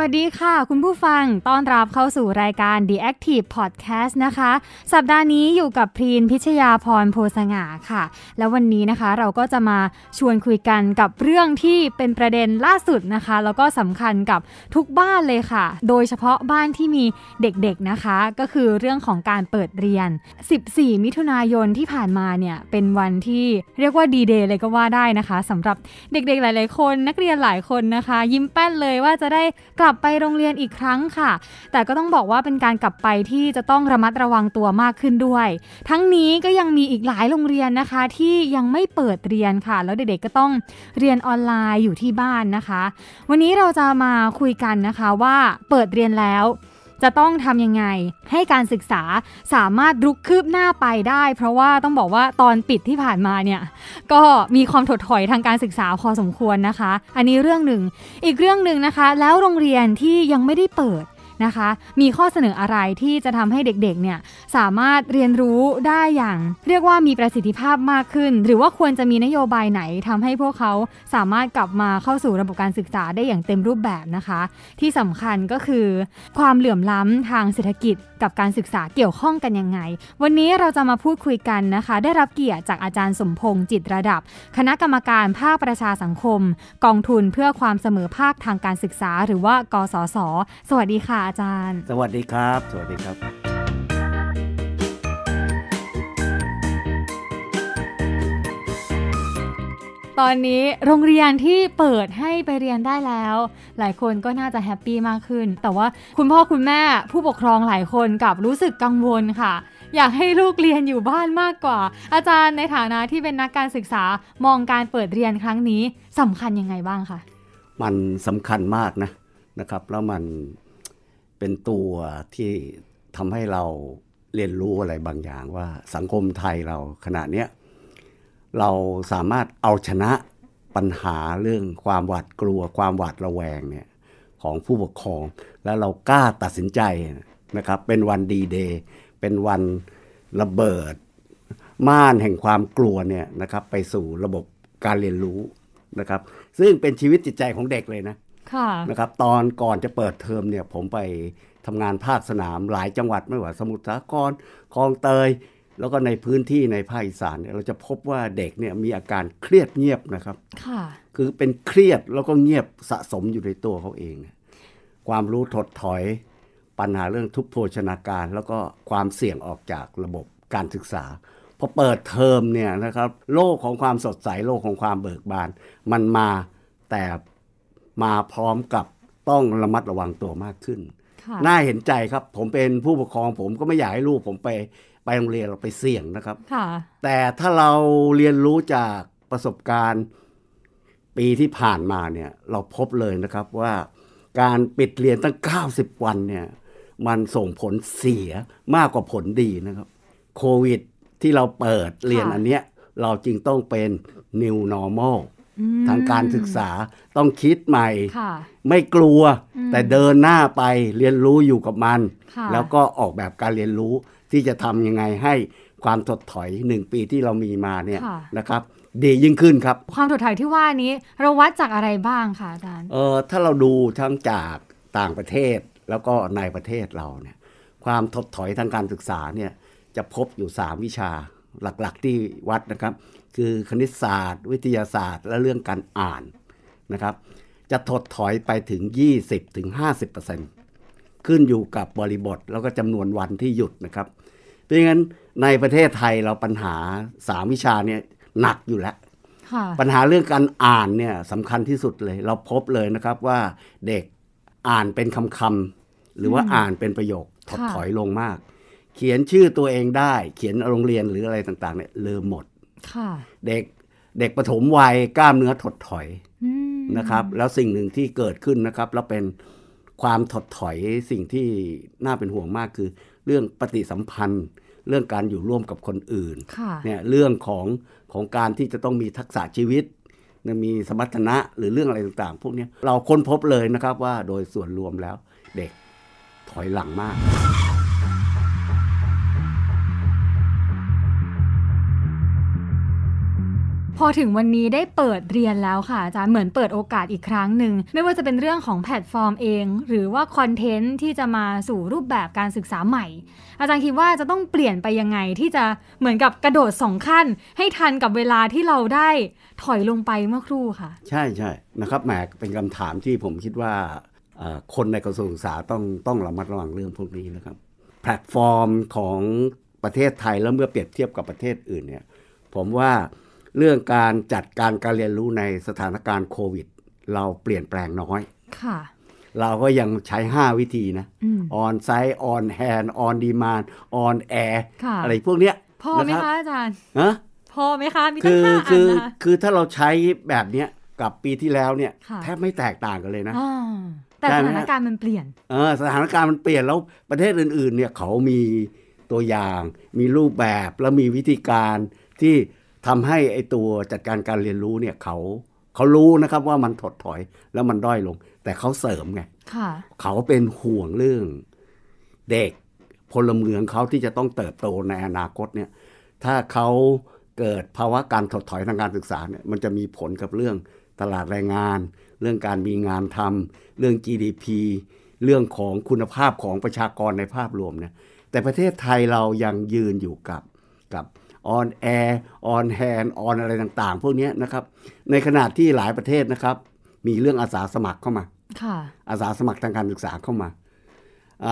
วัสดีค่ะ คุณผู้ฟังต้อนรับเข้าสู่รายการ The Active Podcast นะคะ สัปดาห์นี้อยู่กับพรีนพิชยาพรโพสง่าค่ะ แล้ววันนี้นะคะเราก็จะมาชวนคุยกันกับเรื่องที่เป็นประเด็นล่าสุดนะคะ แล้วก็สำคัญกับทุกบ้านเลยค่ะ โดยเฉพาะบ้านที่มีเด็ก ๆนะคะ ก็คือเรื่องของการเปิดเรียน 14 มิถุนายนที่ผ่านมาเนี่ยเป็นวันที่เรียกว่าดีเดย์เลยก็ว่าได้นะคะสำหรับเด็ก ๆหลาย ๆคนนักเรียนหลายคนนะคะ ยิ้มแป้นเลยว่าจะได้กลับลับไปโรงเรียนอีกครั้งค่ะ แต่ก็ต้องบอกว่าเป็นการกลับไปที่จะต้องระมัดระวังตัวมากขึ้นด้วย ทั้งนี้ก็ยังมีอีกหลายโรงเรียนนะคะที่ยังไม่เปิดเรียนค่ะ แล้วเด็กๆก็ต้องเรียนออนไลน์อยู่ที่บ้านนะคะ วันนี้เราจะมาคุยกันนะคะว่าเปิดเรียนแล้วจะต้องทำยังไง ให้การศึกษาสามารถรุกคืบหน้าไปได้ เพราะว่าต้องบอกว่าตอนปิดที่ผ่านมาเนี่ยก็มีความถดถอยทางการศึกษาพอสมควรนะคะ อันนี้เรื่องหนึ่งอีกเรื่องหนึ่งนะคะแล้วโรงเรียนที่ยังไม่ได้เปิดนะคะมีข้อเสนออะไรที่จะทำให้เด็กๆเนี่ยสามารถเรียนรู้ได้อย่าง เรียกว่ามีประสิทธิภาพมากขึ้น หรือว่าควรจะมีนโยบายไหนทำให้พวกเขาสามารถกลับมาเข้าสู่ระบบการศึกษาได้อย่างเต็มรูปแบบนะคะ ที่สำคัญก็คือ ความเหลื่อมล้ำทางเศรษฐกิจกับการศึกษาเกี่ยวข้องกันยังไง วันนี้เราจะมาพูดคุยกันนะคะได้รับเกียรติจากอาจารย์สมพงษ์จิตระดับ คณะกรรมการภาคประชาสังคมกองทุนเพื่อความเสมอภาคทางการศึกษาหรือว่ากสศสวัสดีค่ะอาจารย์สวัสดีครับ สวัสดีครับ ตอนนี้โรงเรียนที่เปิดให้ไปเรียนได้แล้ว หลายคนก็น่าจะแฮปปี้มากขึ้น แต่ว่าคุณพ่อคุณแม่ผู้ปกครองหลายคนกับรู้สึกกังวลค่ะ อยากให้ลูกเรียนอยู่บ้านมากกว่า อาจารย์ในฐานะที่เป็นนักการศึกษามองการเปิดเรียนครั้งนี้สำคัญยังไงบ้างคะมันสำคัญมากนะนะครับ แล้วมันเป็นตัวที่ทำให้เราเรียนรู้อะไรบางอย่างว่าสังคมไทยเราขณะเนี้ยเราสามารถเอาชนะปัญหาเรื่องความหวาดกลัว ความหวาดระแวงเนี่ยของผู้ปกครอง แล้วเรากล้าตัดสินใจนะครับเป็นวันดีเดย์เป็นวันระเบิดม่านแห่งความกลัวเนี่ยนะครับไปสู่ระบบการเรียนรู้นะครับซึ่งเป็นชีวิตจิตใจของเด็กเลยนะนะครับตอนก่อนจะเปิดเทอมเนี่ยผมไปทำงานภาคสนามหลายจังหวัดไม่ว่าสมุทรสาครคลองเตย แล้วก็ในพื้นที่ในภาคอีสานเราจะพบว่าเด็กเนี่ยมีอาการเครียดเงียบนะครับค่ะคือเป็นเครียดแล้วก็เงียบสะสมอยู่ในตัวเขาเอง ความรู้ถดถอย ปัญหาเรื่องทุพโภชนาการ แล้วก็ความเสี่ยงออกจากระบบการศึกษาพอเปิดเทอมเนี่ยนะครับโลกของความสดใสโลกของความเบิกบานมันมาแต่มาพร้อมกับต้องระมัดระวังตัวมากขึ้น น่าเห็นใจครับ ผมเป็นผู้ปกครองผมก็ไม่อยากให้ลูกผมไปไปโรงเรียนเราไปเสี่ยงนะครับ แต่ถ้าเราเรียนรู้จากประสบการณ์ปีที่ผ่านมาเนี่ยเราพบเลยนะครับว่า การปิดเรียนตั้ง 90 วันเนี่ยมันส่งผลเสียมากกว่าผลดีนะครับ โควิดที่เราเปิดเรียนอันเนี้ยเราจรึงต้องเป็น new normal ทางการศึกษาต้องคิดใหม่ ไม่กลัว แต่เดินหน้าไปเรียนรู้อยู่กับมัน แล้วก็ออกแบบการเรียนรู้ที่จะทำยังไงให้ความถดถอยหนึ่งปีที่เรามีมาเนี่ยนะครับ ดียิ่งขึ้นครับ ความถดถอยที่ว่านี้เราวัดจากอะไรบ้างคะอาจารย์เออถ้าเราดูทั้งจากต่างประเทศแล้วก็ในประเทศเราเนี่ย ความถดถอยทางการศึกษาเนี่ยจะพบอยู่3วิชาหลักๆ ที่วัดนะครับ คือคณิตศาสตร์ วิทยาศาสตร์ และเรื่องการอ่านนะครับ จะถดถอยไปถึง 20-50%ถึงขึ้นอยู่กับบริบทแล้วก็จำนวนวันที่หยุดนะครับเพราะงั้นในประเทศไทยเราปัญหาสามวิชาเนี่ยหนักอยู่แล้วปัญหาเรื่องการอ่านเนี่ยสำคัญที่สุดเลย เราพบเลยนะครับว่าเด็กอ่านเป็นคำคำหรือว่าอ่านเป็นประโยคถดถอยลงมากเขียนชื่อตัวเองได้ เขียนโรงเรียนหรืออะไรต่างๆ เนี่ยลืมหมดเด็กเด็กปฐมวัยกล้ามเนื้อถดถอยนะครับ แล้วสิ่งหนึ่งที่เกิดขึ้นนะครับ แล้วเป็นความถดถอยสิ่งที่น่าเป็นห่วงมากคือเรื่องปฏิสัมพันธ์ เรื่องการอยู่ร่วมกับคนอื่นเนี่ยเรื่องของของการที่จะต้องมีทักษะชีวิต มีสมรรถนะหรือเรื่องอะไรต่างๆพวกนี้เราค้นพบเลยนะครับว่าโดยส่วนรวมแล้วเด็กถอยหลังมากพอถึงวันนี้ได้เปิดเรียนแล้วค่ะอาจารย์เหมือนเปิดโอกาสอีกครั้งหนึ่งไม่ว่าจะเป็นเรื่องของแพลตฟอร์มเอง หรือว่าคอนเทนต์ที่จะมาสู่รูปแบบการศึกษาใหม่ อาจารย์คิดว่าจะต้องเปลี่ยนไปยังไง ที่จะเหมือนกับกระโดดสองขั้น ให้ทันกับเวลาที่เราได้ถอยลงไปเมื่อครู่ค่ะ ใช่ใช่นะครับแหมเป็นคำถามที่ผมคิดว่าคนในกระทรวงศึกษาต้องต้องระมัดระวังเรื่องพวกนี้นะครับ แพลตฟอร์มของประเทศไทยแล้วเมื่อเปรียบเทียบกับประเทศอื่นเนี่ยผมว่าเรื่องการจัดการการเรียนรู้ในสถานการณ์โควิด เราเปลี่ยนแปลงน้อยค่ะเราก็ยังใช้ 5 วิธีนะออนไซต์ออนแฮนด์ออนดีมานออนแอร์อะไรพวกเนี้ยพอไหมคะอาจารย์ฮะพอไหมคะมีตั้งห้าอันคือคือถ้าเราใช้แบบเนี้ยกับปีที่แล้วเนี่ยแทบไม่แตกต่างกันเลยนะ แต่สถานการณ์มันเปลี่ยน เออสถานการณ์มันเปลี่ยน แล้วประเทศอื่นๆเนี่ยเขามีตัวอย่าง มีรูปแบบและมีวิธีการที่ทำให้ไอตัวจัดการการเรียนรู้เนี่ยเขาเขารู้นะครับว่ามันถดถอยแล้วมันด้อยลง แต่เขาเสริมไงเขาเป็นห่วงเรื่องเด็ก พลเมืองเขาที่จะต้องเติบโตในอนาคตเนี่ยถ้าเขาเกิดภาวะการถดถอยทางการศึกษาเนี่ยมันจะมีผลกับเรื่องตลาดแรงงาน เรื่องการมีงานทำ เรื่อง GDP เรื่องของคุณภาพของประชากรในภาพรวมเนี่ย แต่ประเทศไทยเรายังยืนอยู่กับกับออนแอร์ออนแฮนอออนะไรต่าง ๆ พวกนี้นะครับ ในขณะที่หลายประเทศนะครับ มีเรื่องอาสาสมัครเข้ามาอาสาสมัครทางการศึกษาเข้ามา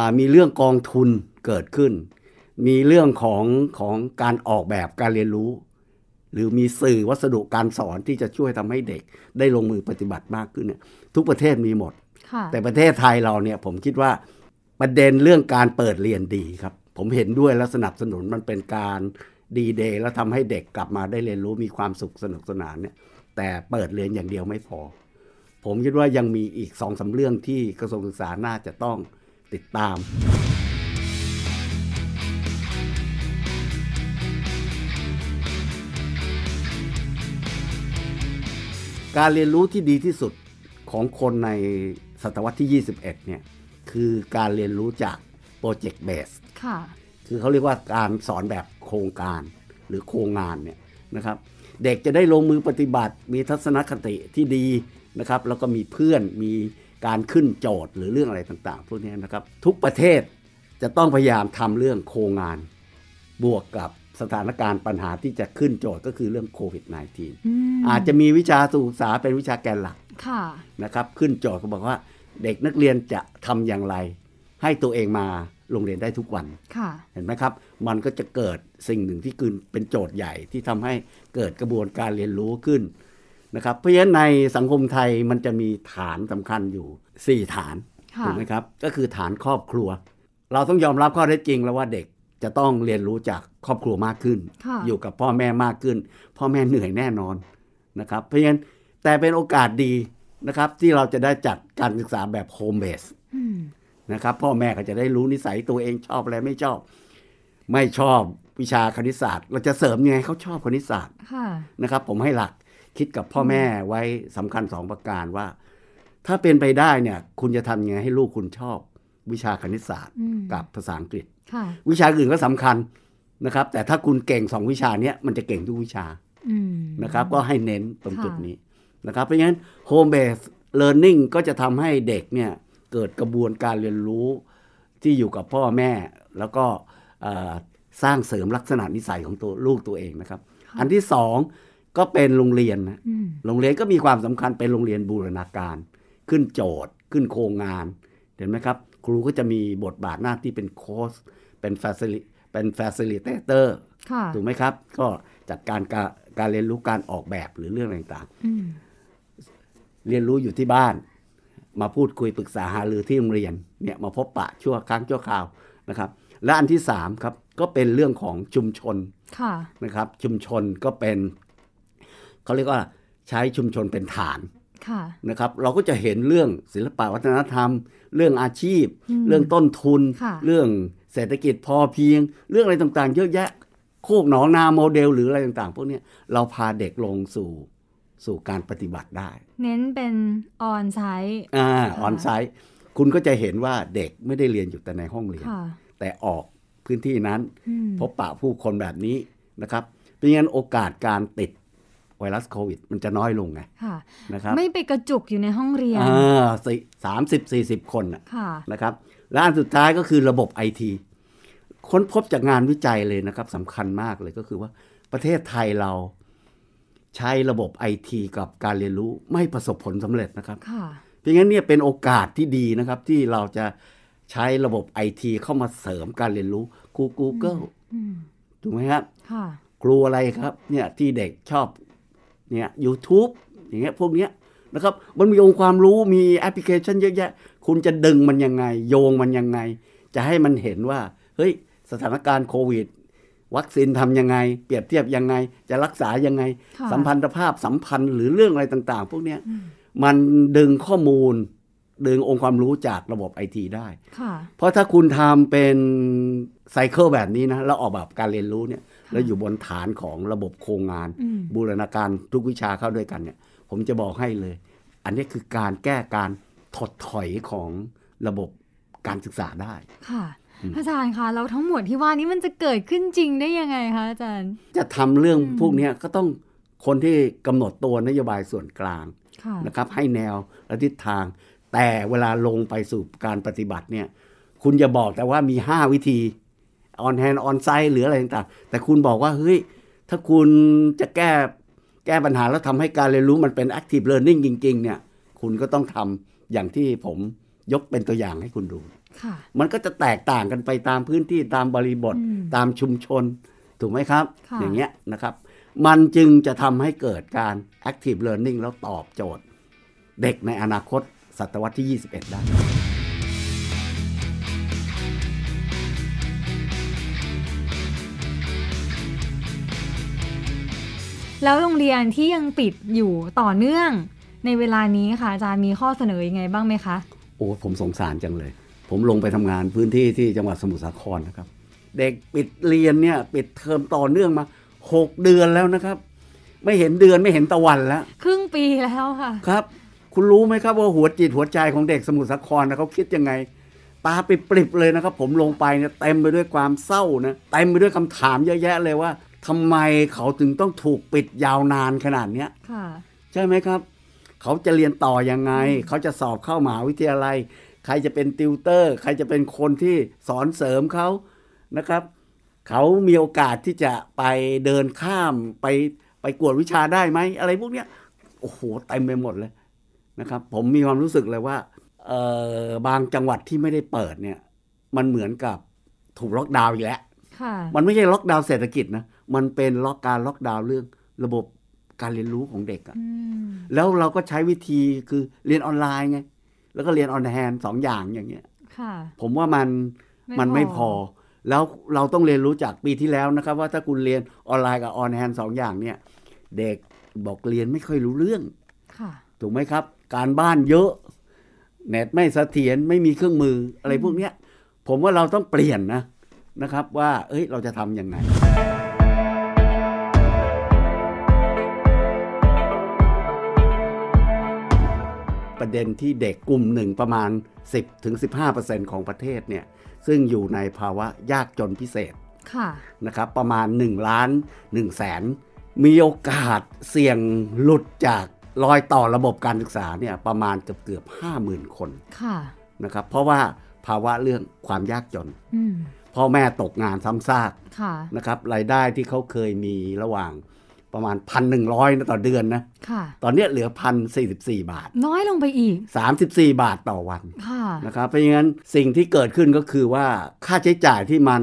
ามีเรื่องกองทุนเกิดขึ้น มีเรื่องของของการออกแบบการเรียนรู้ หรือมีสื่อวัสดุการสอนที่จะช่วยทำให้เด็ก ได้ลงมือปฏิบัติมากขึ้นเนี่ยทุกประเทศมีหมด แต่ประเทศไทยเราเนี่ยผมคิดว่าประเด็นเรื่องการเปิดเรียนดีครับ ผมเห็นด้วยและสนับสนุนมันเป็นการดีเดย์ แล้วทำให้เด็กกลับมาได้เรียนรู้มีความสุขสนุกสนานเนี่ยแต่เปิดเรียนอย่างเดียวไม่พอ ผมคิดว่ายังมีอีกสองสาเรื่องที่กระทรวงศึกษา น่าจะต้องติดตาม การเรียนรู้ที่ดีที่สุดของคนในศตวรรษที่ 21เนี่ยคือการเรียนรู้จากโปรเจกต์เบสคือเขาเรียกว่าการสอนแบบโครงการหรือโครงงานเนี่ยนะครับ เด็กจะได้ลงมือปฏิบัติ มีทัศนคติที่ดีนะครับ แล้วก็มีเพื่อนมีการขึ้นโจทย์หรือเรื่องอะไรต่างๆพวกนี้นะครับ ทุกประเทศจะต้องพยายามทำเรื่องโครงงานบวกกับสถานการณ์ปัญหาที่จะขึ้นโจทย์ก็คือเรื่องโควิด -19 อาจจะมีวิชาศึกษาเป็นวิชาแกนหลักนะครับ ขึ้นโจทย์ก็บอกว่า เด็กนักเรียนจะทำอย่างไร ให้ตัวเองมาโรงเรียนได้ทุกวันเห็นไหมครับ มันก็จะเกิดสิ่งหนึ่งที่คืนเป็นโจทย์ใหญ่ที่ทำให้เกิดกระบวนการเรียนรู้ขึ้นนะครับ เพราะฉะนั้นในสังคมไทยมันจะมีฐานสำคัญอยู่ 4 ฐานถูกไหมครับ ก็คือฐานครอบครัว เราต้องยอมรับข้อเท็จจริง แล้วว่าเด็กจะต้องเรียนรู้จากครอบครัวมากขึ้น อยู่กับพ่อแม่มากขึ้น พ่อแม่เหนื่อยแน่นอนนะครับเพราะฉะนั้นแต่เป็นโอกาสดีนะครับ ที่เราจะได้จัดการศึกษาแบบโฮมเบสนะครับพ่อแม่ก็จะได้รู้นิสัยตัวเองชอบอะไรไม่ชอบ ไม่ชอบวิชาคณิตศาสตร์เราจะเสริมยังไงเขาชอบคณิตศาสตร์นะครับ ผมให้หลักคิดกับพ่อแม่ไว้สำคัญสองประการว่า ถ้าเป็นไปได้เนี่ย คุณจะทำยังไงให้ลูกคุณชอบวิชาคณิตศาสตร์ กับภาษาอังกฤษวิชาอื่นก็สำคัญนะครับ แต่ถ้าคุณเก่งสองวิชาเนี้ยมันจะเก่งทุกวิชานะครับ ก็ให้เน้นตรงจุดนี้นะครับ เพราะฉะนั้นโฮมเบสเลิร์นนิ่งก็จะทำให้เด็กเนี่ยเกิดกระบวนการเรียนรู้ที่อยู่กับพ่อแม่แล้วก็สร้างเสริมลักษณะนิสัยของตัวลูกตัวเองนะครับ อันที่สองก็เป็นโรงเรียนนะโรงเรียนก็มีความสำคัญเป็นโรงเรียนบูรณาการ ขึ้นโจทย์ ขึ้นโครงงาน เห็นไหมครับ ครูก็จะมีบทบาทหน้าที่เป็นโค้ชเป็นแฟซิลิเป็นแฟซิลิเตเตอร์ถูกไหมครับก็จัดการการเรียนรู้การออกแบบหรือเรื่องต่างๆเรียนรู้อยู่ที่บ้านมาพูดคุยปรึกษาหารือที่โรงเรียนเนี่ยมาพบปะชั่วครั้งชั่วคราวนะครับ และอันที่3ครับก็เป็นเรื่องของชุมชนะนะครับ ชุมชนก็เป็นเขาเรียกว่าใช้ชุมชนเป็นฐานะนะครับ เราก็จะเห็นเรื่องศิลปวัฒนธรรม เรื่องอาชีพ เรื่องต้นทุน เรื่องเศรษฐกิจพอเพียง เรื่องอะไรต่างๆ เยอะแยะโคกหนองนาโมเดล หรืออะไรต่างๆพวกนี้เราพาเด็กลงสู่สู่การปฏิบัติได้ เน้นเป็นออนไซต์ออนไซต์ คุณก็จะเห็นว่าเด็กไม่ได้เรียนอยู่แต่ในห้องเรียน แต่ออกพื้นที่นั้น พบปะผู้คนแบบนี้นะครับเป็างั้นโอกาสการติด ไวรัสโควิดมันจะน้อยลงไงนะครับไม่ไปกระจุกอยู่ในห้องเรียนสามสิบสี่สิบคนนะครับและอันสุดท้ายก็คือระบบไอที ค้นพบจากงานวิจัยเลยนะครับสำคัญมากเลยก็คือว่าประเทศไทยเราใช้ระบบไอทีกับการเรียนรู้ไม่ประสบผลสำเร็จนะครับ ค่ะ เพราะงั้นเนี่ยเป็นโอกาสที่ดีนะครับที่เราจะใช้ระบบไอทีเข้ามาเสริมการเรียนรู้ Google ถูกไหมครับ ค่ะ กลัวอะไรครับเนี่ยที่เด็กชอบเนี่ยยูทูบอย่างเงี้ยพวกเนี้ยนะครับ มันมีองค์ความรู้มีแอปพลิเคชันเยอะแยะคุณจะดึงมันยังไง โยงมันยังไง จะให้มันเห็นว่า เฮ้ยสถานการณ์โควิดวัคซีนทํำยังไง เปรียบเทียบยังไง จะรักษายังไง สัมพันธภาพสัมพันธ์หรือเรื่องอะไรต่าง ๆ พวกนี้มันดึงข้อมูล ดึงองค์ความรู้จากระบบไอที ได้เพราะถ้าคุณทำเป็นไซเคิลแบบนี้นะเราออกแบบการเรียนรู้เนี่ย แล้วอยู่บนฐานของระบบโครงงาน บูรณาการทุกวิชาเข้าด้วยกันเนี่ย ผมจะบอกให้เลย อันนี้คือการแก้การถดถอยของระบบการศึกษาได้ค่ะอาจารย์คะเราทั้งหมดที่ว่านี้มันจะเกิดขึ้นจริงได้ยังไงคะอาจารย์ จะทำเรื่องพวกนี้ก็ต้องคนที่กำหนดตัวนโยบายส่วนกลาง นะครับ ให้แนวและทิศทาง แต่เวลาลงไปสู่การปฏิบัติเนี่ยคุณอย่าบอกแต่ว่ามี 5 วิธีออนแฮนออนไซต์หรืออะไรต่างๆแต่คุณบอกว่าเฮ้ยถ้าคุณจะแก้แก้ปัญหาแล้วทำให้การเรียนรู้มันเป็น active learning จริงๆเนี่ยคุณก็ต้องทำอย่างที่ผมยกเป็นตัวอย่างให้คุณดูมันก็จะแตกต่างกันไปตามพื้นที่ตามบริบทตามชุมชนถูกไหมครับ อย่างเงี้ยนะครับ มันจึงจะทำให้เกิดการ active learning แล้วตอบโจทย์ เด็กในอนาคตศตวรรษที่ 21ได้ แล้วโรงเรียนที่ยังปิดอยู่ต่อเนื่องในเวลานี้ค่ะ อาจารย์มีข้อเสนออยังไงบ้างไหมคะ โอ้ ผมสงสารจังเลยผมลงไปทำงานพื้นที่ที่จังหวัดสมุทรสาครนะครับ เด็กปิดเรียนเนี่ย ปิดเทอมต่อเนื่องมา6เดือนแล้วนะครับ ไม่เห็นเดือนไม่เห็นตะวันแล้ว ครึ่งปีแล้วค่ะครับ คุณรู้ไหมครับว่าหัวจิตหัวใจของเด็กสมุทรสาครนะเขาคิดยังไงตาปิดปริบเลยนะครับ ผมลงไปเนี่ยเต็มไปด้วยความเศร้านะเต็มไปด้วยคำถามเยอะแยะเลยว่า ทำไมเขาถึงต้องถูกปิดยาวนานขนาดเนี้ยใช่ไหมครับ เขาจะเรียนต่อยังไง เขาจะสอบเข้ามหาวิทยาลัยใครจะเป็นติวเตอร์ ใครจะเป็นคนที่สอนเสริมเขานะครับเขามีโอกาสที่จะไปเดินข้ามไปไปกวดวิชาได้ไหมอะไรพวกเนี้ยโอ้โหเต็มไปหมดเลยนะครับ ผมมีความรู้สึกเลยว่าเออบางจังหวัดที่ไม่ได้เปิดเนี่ย มันเหมือนกับถูกล็อกดาวน์อีกแล้วมันไม่ใช่ล็อกดาวน์เศรษฐกิจนะมันเป็นล็อกการล็อกดาวน์เรื่องระบบการเรียนรู้ของเด็กอะแล้วเราก็ใช้วิธีคือเรียนออนไลน์ไงแล้วก็เรียนออนแฮนสองอย่างอย่างเงี้ยผมว่ามันมันไม่พอ แล้วเราต้องเรียนรู้จาก ปีที่แล้วนะครับว่าถ้าคุณเรียนออนไลน์กับออนแฮนสองอย่างเนี่ย เด็กบอกเรียนไม่ค่อยรู้เรื่องถูกไหมครับการบ้านเยอะเน็ตไม่เสถียรไม่มีเครื่องมืออะไรพวกเนี้ยผมว่าเราต้องเปลี่ยนนะนะครับว่า เอ้ยเราจะทำยังไงประเด็นที่เด็กกลุ่มหนึ่งประมาณ 10-15%ของประเทศเนี่ย ซึ่งอยู่ในภาวะยากจนพิเศษะนะครับ ประมาณ 1 ล้าน 1 แสน มีโอกาสเสี่ยงหลุดจากรอยต่อระบบการศึกษาเนี่ย ประมาณเกือบเกือบห้าหมื่นคน ค่ะ นะครับ เพราะว่าภาวะเรื่องความยากจนพ่อแม่ตกงานซ้ำซากะนะครับ รายได้ที่เขาเคยมีระหว่างประมาณพันหนึ่งร้อยต่อเดือนนะะตอนนี้เหลือพันสี่สิบสี่บาท น้อยลงไปอีก สามสิบสี่บาทต่อวันะนะครับเพราะงั้นสิ่งที่เกิดขึ้นก็คือว่าค่าใช้จ่ายที่มัน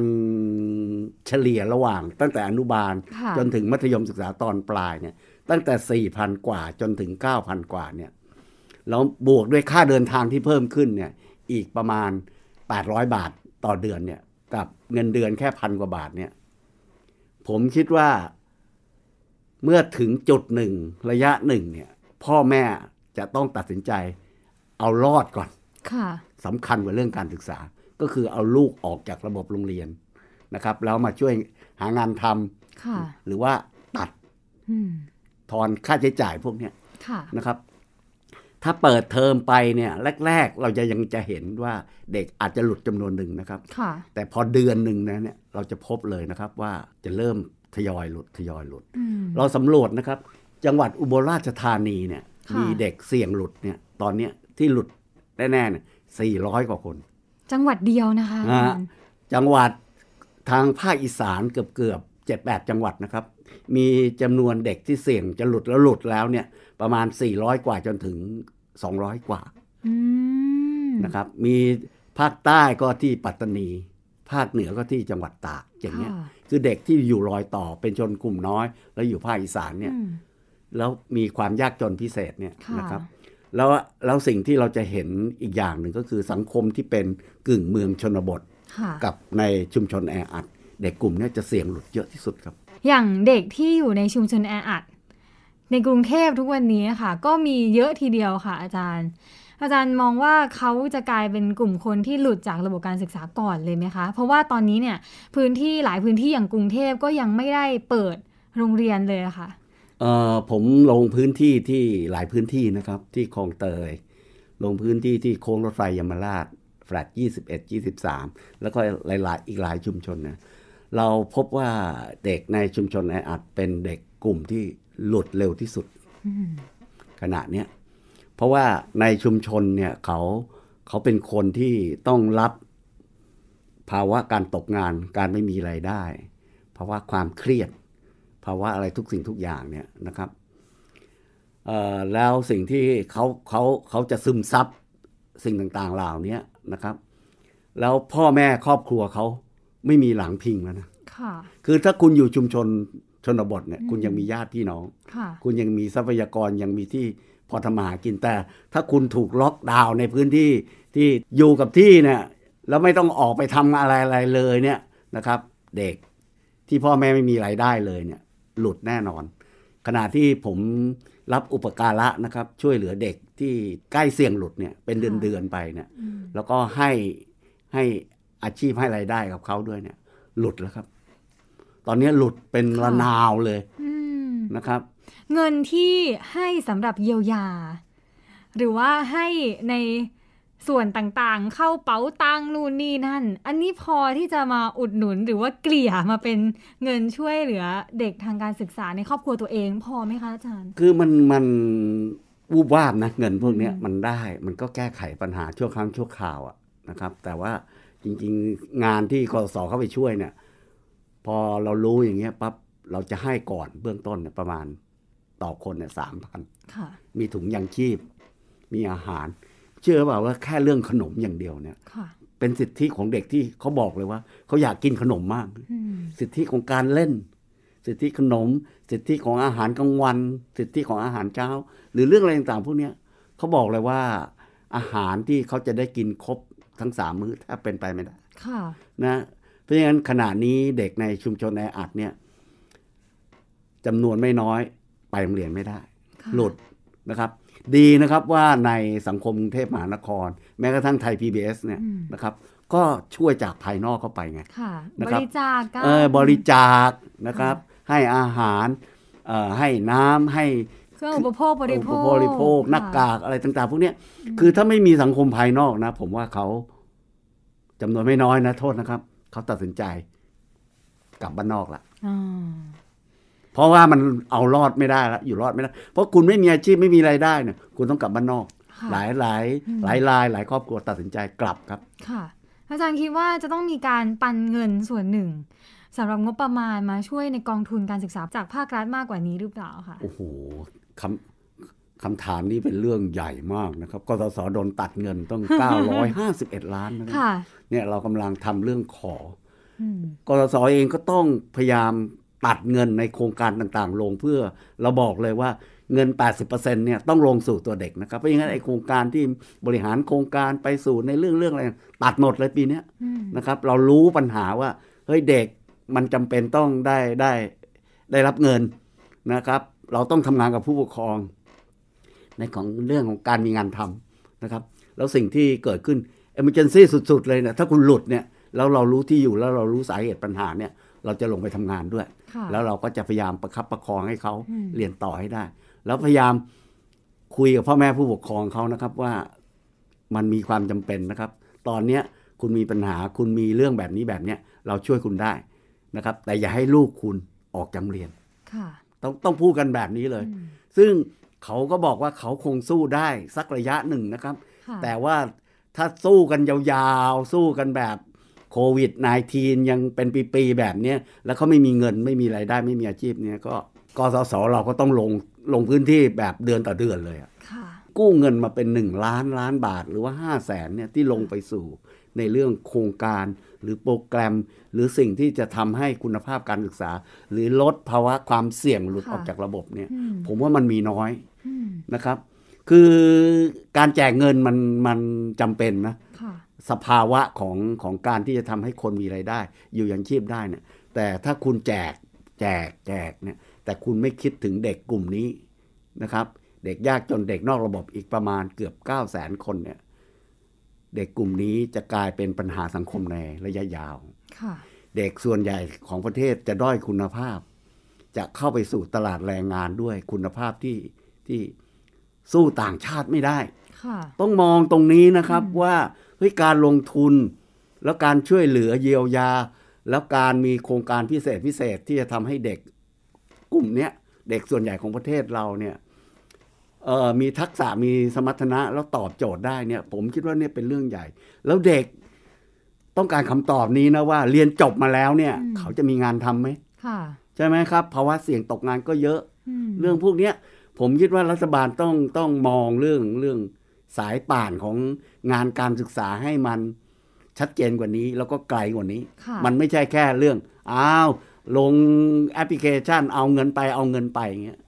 เฉลี่ยระหว่างตั้งแต่อนุบาลจนถึงมัธยมศึกษาตอนปลายเนี่ย ตั้งแต่สี่พันกว่า จนถึงเก้าพันกว่าเนี่ยแล้วบวกด้วยค่าเดินทางที่เพิ่มขึ้นเนี่ย อีกประมาณแปดร้อยบาทต่อเดือนเนี่ยกับเงินเดือนแค่พันกว่าบาทเนี่ยผมคิดว่าเมื่อถึงจุดหนึ่งระยะหนึ่งเนี่ย พ่อแม่จะต้องตัดสินใจ เอารอดก่อนสำคัญกว่าเรื่องการศึกษา ก็คือเอาลูกออกจากระบบโรงเรียนนะครับแล้วมาช่วยหางานทำหรือว่าตัดทอนค่าใช้จ่ายพวกนี้นะครับ ถ้าเปิดเทอมไปเนี่ยแรก ๆ เราจะยังจะเห็นว่าเด็กอาจจะหลุดจำนวนหนึ่งนะครับแต่พอเดือนหนึ่งนะเนี่ย เราจะพบเลยนะครับ ว่าจะเริ่มทยอยหลุดทยอยหลุด เราสำรวจนะครับ จังหวัดอุบลราชธานีเนี่ย มีเด็กเสี่ยงหลุดเนี่ย ตอนเนี้ยที่หลุดแน่ๆเนี่ยสี่ร้อยกว่าคน จังหวัดเดียวนะคะจังหวัดทางภาคอีสานเกือบเกือบเจ็ดแปดจังหวัดนะครับ มีจำนวนเด็กที่เสี่ยงจะหลุดแล้วหลุดแล้วเนี่ยประมาณสี่ร้อยกว่าจนถึงสองร้อยกว่านะครับ มีภาคใต้ก็ที่ปัตตานีภาคเหนือก็ที่จังหวัดตากอย่างเงี้ยคือเด็กที่อยู่รอยต่อเป็นชนกลุ่มน้อย แล้วอยู่ภาคอีสานเนี่ย แล้วมีความยากจนพิเศษเนี่ยนะครับแล้วแล้วสิ่งที่เราจะเห็นอีกอย่างหนึ่งก็คือสังคมที่เป็นกึ่งเมืองชนบท กับในชุมชนแออัดเด็กกลุ่มนี้จะเสี่ยงหลุดเยอะที่สุดครับ อย่างเด็กที่อยู่ในชุมชนแออัด ในกรุงเทพทุกวันนี้ค่ะ ก็มีเยอะทีเดียวค่ะ อาจารย์อาจารย์มองว่าเขาจะกลายเป็นกลุ่มคนที่หลุดจากระบบการศึกษาก่อนเลยไหมคะ เพราะว่าตอนนี้เนี่ย พื้นที่หลายพื้นที่อย่างกรุงเทพก็ยังไม่ได้เปิดโรงเรียนเลยะคะ่ะผมลงพื้นที่ที่หลายพื้นที่นะครับ ที่คลองเตย ลงพื้นที่ที่โค้งรถไฟยมราชแฟลต21 23แล้วก็หลาย ๆ อีกหลายชุมชนนะเราพบว่าเด็กในชุมชนแออัดเป็นเด็กกลุ่มที่หลุดเร็วที่สุดขณะเนี้ยเพราะว่าในชุมชนเนี่ยเขาเขาเป็นคนที่ต้องรับ ภาวะการตกงานการไม่มีไรายได้ภาวะความเครียด ภาวะอะไรทุกสิ่งทุกอย่างเนี่ยนะครับแล้วสิ่งที่เขาเขาเขาจะซึมซับสิ่งต่างๆเหล่านี้นะครับ แล้วพ่อแม่ครอบครัวเขาไม่มีหลังพิงแล้วนะค่ะคือถ้าคุณอยู่ชุมชนชนบทเนี่ยคุณยังมีญาติพี่น้องคุณยังมีทรัพยากรยังมีที่อทำมาหากินแต่ถ้าคุณถูกล็อกดาวน์ในพื้นที่ที่อยู่กับที่เนี่ยแล้วไม่ต้องออกไปทำอะไรอะไรเลย เนี่ยนะครับ เด็กที่พ่อแม่ไม่มีไรายได้เลยเนี่ย หลุดแน่นอน ขณะที่ผมรับอุปการะนะครับ ช่วยเหลือเด็กที่ใกล้เสี่ยงหลุดเนี่ยเป็นเดือนเดือนไปเนี่ย แล้วก็ให้ให้อาชีพให้ไรายได้กับเขาด้วยเนี่ย หลุดแล้วครับ ตอนนี้หลุดเป็นระนาวเลยนะครับเงินที่ให้สำหรับเยียวยา หรือว่าให้ในส่วนต่างๆ เข้าเป๋าตังนู่นนี่นั่นอันนี้พอที่จะมาอุดหนุนหรือว่าเกลี่ยมาเป็นเงินช่วยเหลือเด็กทางการศึกษาในครอบครัวตัวเอง พอไหมคะอาจารย์คือมันมันวูบวาบนะเงินพวกนี้มันได้มันก็แก้ไขปัญหาชั่วครั้งชั่วคราวนะครับ แต่ว่าจริงๆงานที่กสเข้าไปช่วยเนี่ยพอเรารู้อย่างเงี้ยปั๊บเราจะให้ก่อนเบื้องต้นเนี่ยประมาณต่อคนเนี่ยสามพันมีถุงยางชีพ มีอาหาร เชื่อเปล่าว่าแค่เรื่องขนมอย่างเดียวเนี่ย เป็นสิทธิของเด็กที่เขาบอกเลยว่าเขาอยากกินขนมมาก สิทธิของการเล่น สิทธิขนม สิทธิของอาหารกลางวัน สิทธิของอาหารเช้า หรือเรื่องอะไรต่างๆพวกนี้เขาบอกเลยว่า อาหารที่เขาจะได้กินครบทั้งสามมื้อถ้าเป็นไปไม่ได้นะเพราะฉะนั้นขณะนี้เด็กในชุมชนแออัดเนี่ยจำนวนไม่น้อยไปโรงเรียนไม่ได้ หลุดนะครับ ดีนะครับว่าในสังคมกรุงเทพมหานคร แม้กระทั่งไทย PBS เนี่ยนะครับ ก็ช่วยจากภายนอกเข้าไปไงบริจาคบริจาคนะครับ ให้อาหาร ให้น้ำให้ เครื่องอุปโภคบริโภคริโภคหน้ากากอะไรต่าง ๆ พวกนี้คือถ้าไม่มีสังคมภายนอกนะ ผมว่าเขาจำนวนไม่น้อยนะ โทษนะครับ เขาตัดสินใจกลับบ้านนอกละเพราะว่ามันเอารอดไม่ได้แล้วอยู่รอดไม่ได้ เพราะคุณไม่มีอาชีพไม่มีรายได้เนี่ยคุณต้องกลับบ้านนอก หลายหลายหลายรายหลายครอบครัวตัดสินใจกลับครับ ค่ะอาจารย์คิดว่าจะต้องมีการปันเงินส่วนหนึ่งสำหรับงบประมาณมาช่วยในกองทุนการศึกษาจากภาครัฐมากกว่านี้หรือเปล่าคะโอ้โหคำคำถามนี้เป็นเรื่องใหญ่มากนะครับกสศโดนตัดเงินต้อง951ล้านนะเนี่ยเรากำลังทำเรื่องขอกสศเองก็ต้องพยายามตัดเงินในโครงการต่างๆ ลงเพื่อเราบอกเลยว่าเงิน 80%เนี่ยต้องลงสู่ตัวเด็กนะครับเพราะงั้นไอโครงการที่บริหารโครงการไปสู่ในเรื่องเรื่องอะไรตัดหมดเลยปีนี้นะครับ เรารู้ปัญหาว่าเฮ้ยเด็กมันจำเป็นต้องได้ได้ได้รับเงินนะครับ เราต้องทำงานกับผู้ปกครอง ในของเรื่องของการมีงานทำนะครับ แล้วสิ่งที่เกิดขึ้นเอเมอร์เจนซี่สุด ๆ เลยเนะี่ยถ้าคุณหลุดเนี่ยแล้วเรารู้ที่อยู่แล้วเรารู้สาเหตุปัญหาเนี่ยเราจะลงไปทำงานด้วย แล้วเราก็จะพยายามประคับประคองให้เขาเรียนต่อให้ได้ แล้วพยายามคุยกับพ่อแม่ผู้ปกครองเขานะครับว่ามันมีความจำเป็นนะครับ ตอนเนี้ยคุณมีปัญหาคุณมีเรื่องแบบนี้แบบเนี้ยเราช่วยคุณได้นะครับแต่อย่าให้ลูกคุณออกจากเรียนต้องต้องพูดกันแบบนี้เลย ซึ่งเขาก็บอกว่าเขาคงสู้ได้สักระยะหนึ่งนะครับ แต่ว่าถ้าสู้กันยาวๆสู้กันแบบโควิด -19 ยังเป็นปีๆแบบนี้แล้วเขาไม่มีเงินไม่มีไรายได้ไม่มีอาชีพเนี่ยก็กสศเราก็ต้องลง ลงพื้นที่แบบเดือนต่อเดือนเลยกู้เงินมาเป็น 1 ล้าน ล้านบาท หรือว่า 5 0 0แสนเนี่ยที่ลงไปสู่ในเรื่องโครงการหรือโปรแกรมหรือสิ่งที่จะทำให้คุณภาพการศึกษา หรือลดภาวะความเสี่ยงหลุดออกจากระบบเนี่ย ผมว่ามันมีน้อยนะครับ คือการแจกเงินมันมันจำเป็นนะสภาวะของของการที่จะทำให้คนมีไรายได้อยู่อย่างชีพได้เนี่ย แต่ถ้าคุณแจกแจกแจกเนี่ย แต่คุณไม่คิดถึงเด็กกลุ่มนี้นะครับ เด็กยากจนเด็กนอกระบบอีกประมาณเกือบ 9 0 0 0 0 0คนเนี่ย เด็กกลุ่มนี้จะกลายเป็นปัญหาสังคมในระยะยาว เด็กส่วนใหญ่ของประเทศจะด้อยคุณภาพ จะเข้าไปสู่ตลาดแรงงานด้วยคุณภาพที่ที่สู้ต่างชาติไม่ได้ ต้องมองตรงนี้นะครับว่าฮ้ยการลงทุนแล้วการช่วยเหลือเยียวยา แล้วการมีโครงการพิเศษพิเศษที่จะทำให้เด็ก กลุ่มเนี้ยเด็กส่วนใหญ่ของประเทศเราเนี่ยมีทักษะมีสมรรถนะ แล้วตอบโจทย์ได้เนี่ย ผมคิดว่าเนี่ยเป็นเรื่องใหญ่ แล้วเด็กต้องการคำตอบนี้นะว่า เรียนจบมาแล้วเนี่ย เขาจะมีงานทำไหมใช่ไหมครับภาวะเสี่ยงตกงานก็เยอะเรื่องพวกเนี้ยผมคิดว่ารัฐบาลต้องต้องมองเรื่องเรื่องสายป่านของงานการศึกษาให้มันชัดเจนกว่านี้ แล้วก็ไกลกว่านี้ มันไม่ใช่แค่เรื่อง อ้าวลงแอปพลิเคชันเอาเงินไปเอาเงินไปเงี้ย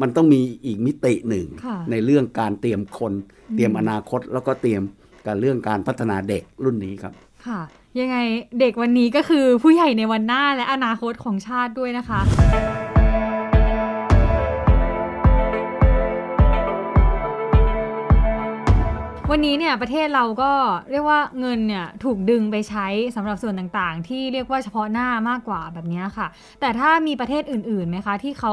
มันต้องมีอีกมิติหนึ่ง ในเรื่องการเตรียมคนเตรียมอนาคต แล้วก็เตรียมกับเรื่องการพัฒนาเด็กรุ่นนี้ครับ ค่ะ ยังไงเด็กวันนี้ก็คือผู้ใหญ่ในวันหน้าและอนาคตของชาติด้วยนะคะันนี้เนี่ยประเทศเราก็เรียกว่าเงินเนี่ยถูกดึงไปใช้สำหรับส่วนต่างๆ ที่เรียกว่าเฉพาะหน้ามากกว่าแบบนี้ค่ะ แต่ถ้ามีประเทศอื่นๆไหมคะที่เขา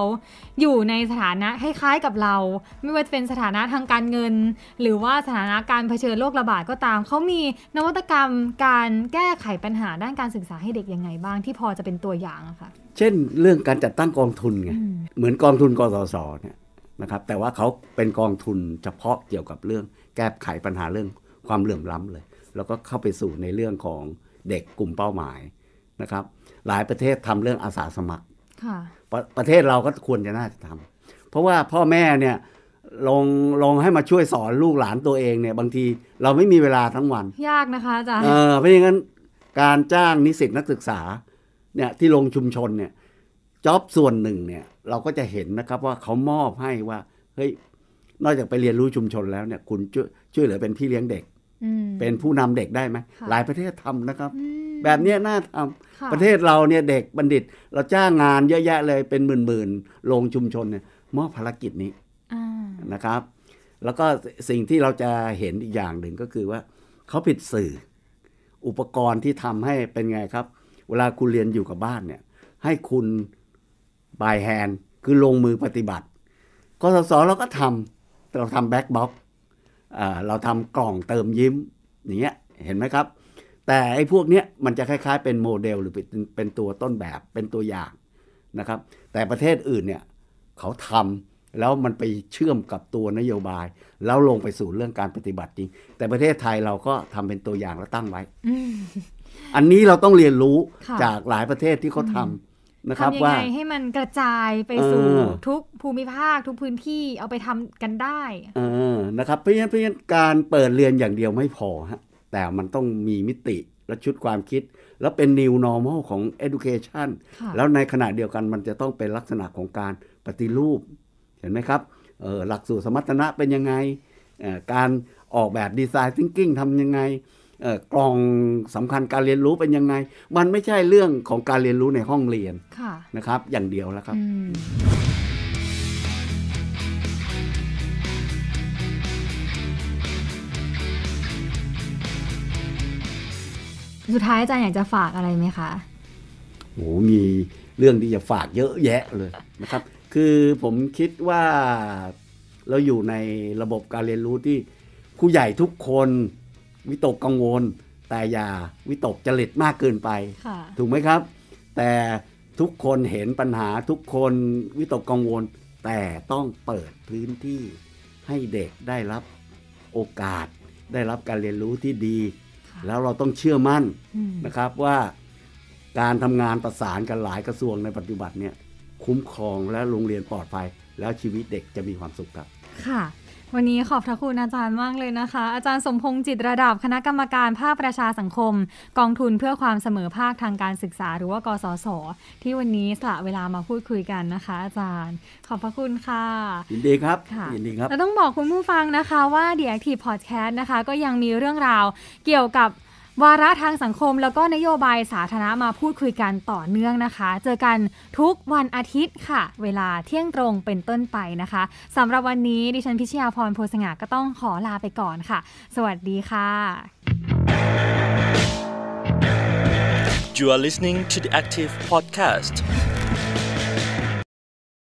อยู่ในสถานะคล้ายๆกับเรา ไม่ว่าจะเป็นสถานะทางการเงิน หรือว่าสถานะการเผชิญโรคระบาดก็ตามเขามีนวัตกรรมการแก้ไขปัญหาด้านการศึกษาให้เด็กยังไงบ้างที่พอจะเป็นตัวอย่างอะคะ่ะเช่นเรื่องการจัดตั้งกองทุนไงเหมือนกองทุนกสศเนี่ยนะครับแต่ว่าเขาเป็นกองทุนเฉพาะเกี่ยวกับเรื่องแก้ไขปัญหาเรื่องความเหลื่อมล้ำเลยแล้วก็เข้าไปสู่ในเรื่องของเด็กกลุ่มเป้าหมายนะครับ หลายประเทศทำเรื่องอาสาสมัครปรประเทศเราก็ควรจะน่าจะทำ เพราะว่าพ่อแม่เนี่ยลงลงให้มาช่วยสอนลูกหลานตัวเองเนี่ยบางทีเราไม่มีเวลาทั้งวันยากนะคะอาจารย์เออเพราะงั้นการจ้างนิสิตนักศึกษาเนี่ยที่ลงชุมชนเนี่ยจ็อบส่วนหนึ่งเนี่ย เราก็จะเห็นนะครับว่าเขามอบให้ว่าเฮ้ยนอกจากไปเรียนรู้ชุมชนแล้วเนี่ยคุณช่วยเหลือเป็นพี่เลี้ยงเด็ก เป็นผู้นำเด็กได้ไหมหลายประเทศทำนะครับ แบบนี้น่าทำประเทศเราเนี่ยเด็กบัณฑิต เราจ้างงานเยอะแยะเลยเป็นหมื่นๆลงชุมชนเนี่ยมอบภารกิจนี้นะครับ แล้วก็สิ่งที่เราจะเห็นอีกอย่างหนึ่งก็คือว่าเขาผิดสื่ออุปกรณ์ที่ทำให้เป็นไงครับ เวลาคุณเรียนอยู่กับบ้านเนี่ยให้คุณบายแฮนคือลงมือปฏิบัติกสศเราก็ทำเราทำแบ็กบ็อกเราทำกล่องเติมยิ้มอย่างเงี้ยเห็นไหมครับ แต่ไอ้พวกเนี้ยมันจะคล้าย ๆ เป็นโมเดลหรือเป็นเป็นตัวต้นแบบ เป็นตัวอย่างนะครับ แต่ประเทศอื่นเนี่ย เขาทำแล้วมันไปเชื่อมกับตัวนโยบาย แล้วลงไปสู่เรื่องการปฏิบัติจริง แต่ประเทศไทยเราก็ทำเป็นตัวอย่างแล้วตั้งไว้อันนี้เราต้องเรียนรู้จากหลายประเทศที่เขาทำนะครับทำยังไงให้มันกระจายไปสู่ทุกภูมิภาค ทุกพื้นที่เอาไปทำกันได้เออนะครับเพราะฉะนั้นเพราะฉะนั้นการเปิดเรียนอย่างเดียวไม่พอฮะแต่มันต้องมีมิติและชุดความคิด แล้วเป็น new normal ของ education แล้วในขณะเดียวกันมันจะต้องเป็นลักษณะของการปฏิรูปเห็นไหมครับหลักสูตรสมรรถนะเป็นยังไงการออกแบบดีไซน์ thinking ทำยังไงกล่องสำคัญการเรียนรู้เป็นยังไง มันไม่ใช่เรื่องของการเรียนรู้ในห้องเรียนนะครับ อย่างเดียวแล้วครับ สุดท้ายอาจารย์อยากจะฝากอะไรไหมคะ โอ้มีเรื่องที่จะฝากเยอะแยะเลยนะครับ คือผมคิดว่าเราอยู่ในระบบการเรียนรู้ที่ผู้ใหญ่ทุกคนวิตกกังวล แต่อย่าวิตกจริตมากเกินไป ถูกไหมครับ แต่ทุกคนเห็นปัญหาทุกคน วิตกกังวล แต่ต้องเปิดพื้นที่ให้เด็กได้รับโอกาสได้รับการเรียนรู้ที่ดี แล้วเราต้องเชื่อมั่นนะครับว่าการทำงานประสานกันหลายกระทรวงในปัจจุบันเนี่ย คุ้มครองและโรงเรียนปลอดภัย แล้วชีวิตเด็กจะมีความสุขครับค่ะวันนี้ขอบพระคุณอาจารย์มากเลยนะคะ อาจารย์สมพงศ์จิตระดับคณะกรรมการภาคประชาสังคม กองทุนเพื่อความเสมอภาคทางการศึกษา หรือว่ากสศที่วันนี้สละเวลามาพูดคุยกันนะคะอาจารย์ขอบพระคุณค่ะยินดีครับยินดีครับเราต้องบอกคุณผู้ฟังนะคะว่าเดียร์ทีพอดแคสต์นะคะ ก็ยังมีเรื่องราวเกี่ยวกับวาระทางสังคมแล้วก็นโยบายสาธารณะมาพูดคุยกันต่อเนื่องนะคะ เจอกันทุกวันอาทิตย์ค่ะ เวลาเที่ยงตรงเป็นต้นไปนะคะ สำหรับวันนี้ ดิฉันพิชยาพรโพสง่าก็ต้องขอลาไปก่อนค่ะ สวัสดีค่ะ You are listening to the Active Podcast